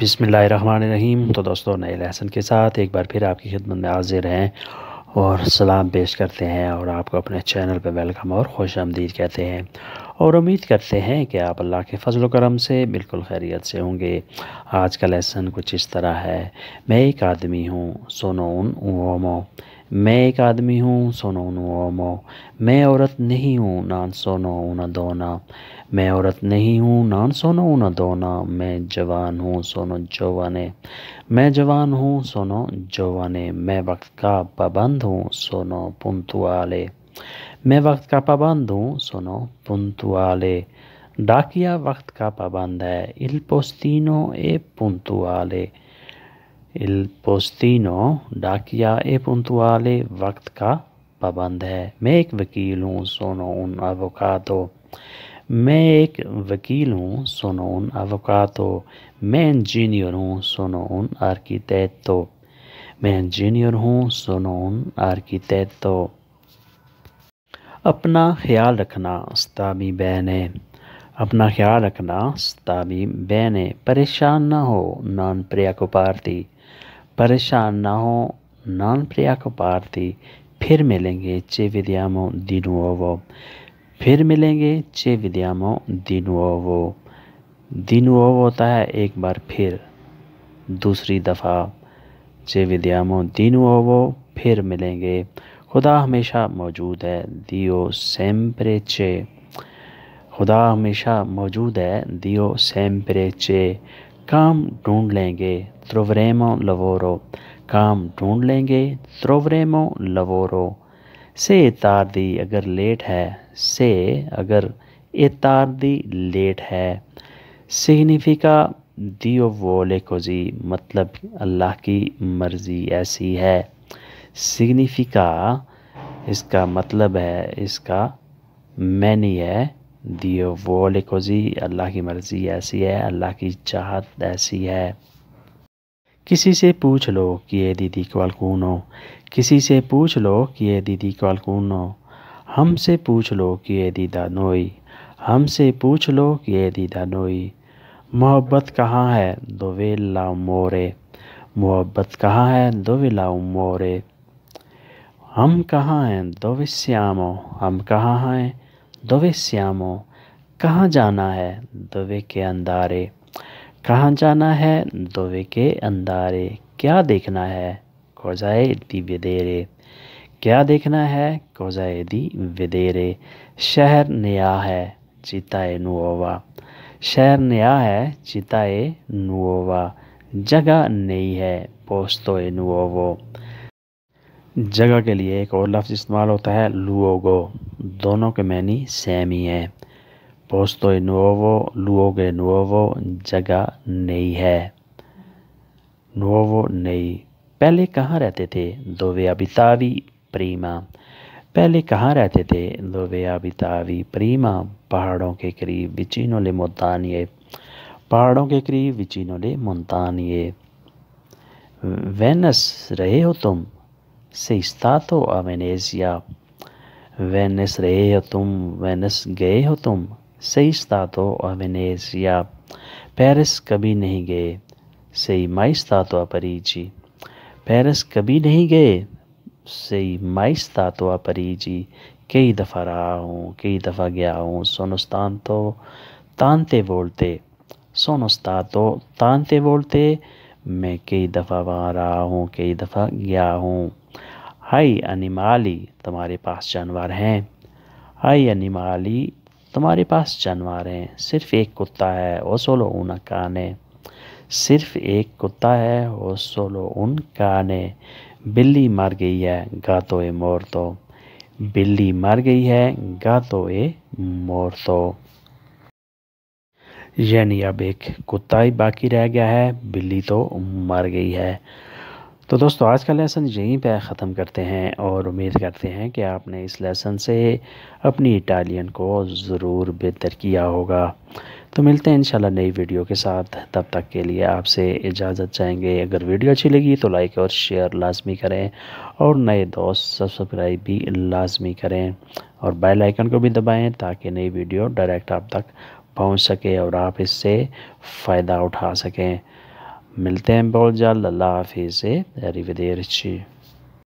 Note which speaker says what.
Speaker 1: بسم اللہ الرحمن الرحیم تو دوستو نئے لہسن کے ساتھ ایک بار پھر آپ کی خدمت میں حاضر ہیں اور سلام پیش کرتے ہیں اور آپ کو اپنے چینل پہ ویلکم اور خوش آمدید کہتے ہیں اور امید کرتے ہیں کہ آپ اللہ کے فضل و کرم سے بالکل خیریت سے ہوں گے آج کا لحسن کچھ اس طرح ہے میں ایک آدمی ہوں سونو ان وومو میں ایک آدمی ہوں سونو نو اومو میں عورت نہیں ہوں نان سونو اونا دونا میں عورت نہیں ہوں نان سونو اونا دونا میں جوان ہوں سونو جوانے میں جوان ہوں سونو جوانے میں وقت کا پابند ہوں سونو پنتوالے آلے میں وقت کا پابند ہوں سونو پنتوالے آلے وقت کا پابند ہے الپوستینوں اے پنت آلے الپوستینو ڈاکیا اے پنت وقت کا پابند ہے میں ایک وکیل ہوں سونو ان ابوکات میں ایک وکیل ہوں سنو ان ابوکات میں انجینئر ہوں سونو ان آر میں انجینئر ہوں سونو ان آر اپنا خیال رکھنا استابی بین اپنا خیال رکھنا استابی بین پریشان نہ ہو نان پری پارتی پریشان نہ ہو نان پریا کو پارتی پھر ملیں گے ودیامو دینو وو پھر ملیں گے ودیامو دینو وو دینو وو ہوتا ہے ایک بار پھر دوسری دفعہ چے ودیامو دینو وو پھر ملیں گے خدا ہمیشہ موجود ہے دیو سیمپرے چے خدا ہمیشہ موجود ہے دیو سیمپرے چے کام ڈھونڈ لیں گے تروریمو لورو کام ڈھونڈ لیں گے تروریمو لورو سے اتار تار دی اگر لیٹ ہے سے اگر اتار دی لیٹ ہے سگنیفیکا دیو وولے کوزی جی، مطلب اللہ کی مرضی ایسی ہے سگنیفیکا اس کا مطلب ہے اس کا مینی ہے دیو وہ لکھوزی اللہ کی مرضی ایسی ہے اللہ کی چاہت ایسی ہے کسی سے پوچھ لو کہ یہ دیدی کوالکن ہو کسی سے پوچھ لو کہ یہ دیدی ہو ہم سے پوچھ لو کہ یہ دیدہ نوئی ہم سے پوچھ لو کہ یہ دیدہ نوئی محبت کہاں ہے دو مورے محبت کہاں ہے دو ویلا مورے ہم کہاں ہیں دو سیامو ہم کہاں ہیں dove siamo کہاں جانا ہے دوے کے اندارے کہاں جانا ہے دوے کے اندارے کیا دیکھنا ہے کوزائے دی ودیرے کیا دیکھنا ہے کوزائے دی ودیرے شہر نیا ہے چیتائے نووا شہر نیا ہے چیتائے نووا جگہ نئی ہے پوستوئے ایو جگہ کے لیے ایک اور لفظ استعمال ہوتا ہے لوگو دونوں کے معنی سیم ہی ہیں پوستو نووو نوو لوگ نو جگہ نئی ہے نووو نئی پہلے کہاں رہتے تھے دو ابتاوی پریما پہلے کہاں رہتے تھے دو ابتاوی پریما پہاڑوں کے قریب وچینو لے متانی پہاڑوں کے قریب وچینوں لے منتانی وینس رہے ہو تم سیستہ تو اونیزیا وینس رہے ہو تم وینس گئے ہو تم سی ستا تو اونیزیا پیرس کبھی نہیں گئے سی مائستا تو آ جی پیرس کبھی نہیں گئے سی مائستا تو آ جی کئی دفعہ رہا ہوں کئی دفعہ گیا ہوں سونستان تو تانتے بولتے سونستا تو تانتے بولتے میں کئی دفعہ وہاں رہا ہوں کئی دفعہ گیا ہوں ہائی انیمالی تمہارے پاس جانور ہیں ہائی انیمالی تمہارے پاس جانور ہیں صرف ایک کتا ہے وہ سولو ان کانے صرف ایک کتا ہے وہ سولو ان کانے بلی مر گئی ہے گا تو اے مور تو بلی مر گئی ہے گا تو اے مور تو یعنی اب ایک کتا ہی باقی رہ گیا ہے بلی تو مر گئی ہے تو دوستو آج کا لیسن یہیں پہ ختم کرتے ہیں اور امید کرتے ہیں کہ آپ نے اس لیسن سے اپنی اٹالین کو ضرور بہتر کیا ہوگا تو ملتے ہیں انشاءاللہ نئی ویڈیو کے ساتھ تب تک کے لیے آپ سے اجازت چاہیں گے اگر ویڈیو اچھی لگی تو لائک اور شیئر لازمی کریں اور نئے دوست سبسکرائب بھی لازمی کریں اور بیل آئیکن کو بھی دبائیں تاکہ نئی ویڈیو ڈائریکٹ آپ تک پہنچ سکے اور آپ اس سے فائدہ اٹھا سکیں ملتے ہیں بہت جلد اللہ حافظ ارب دیر چھ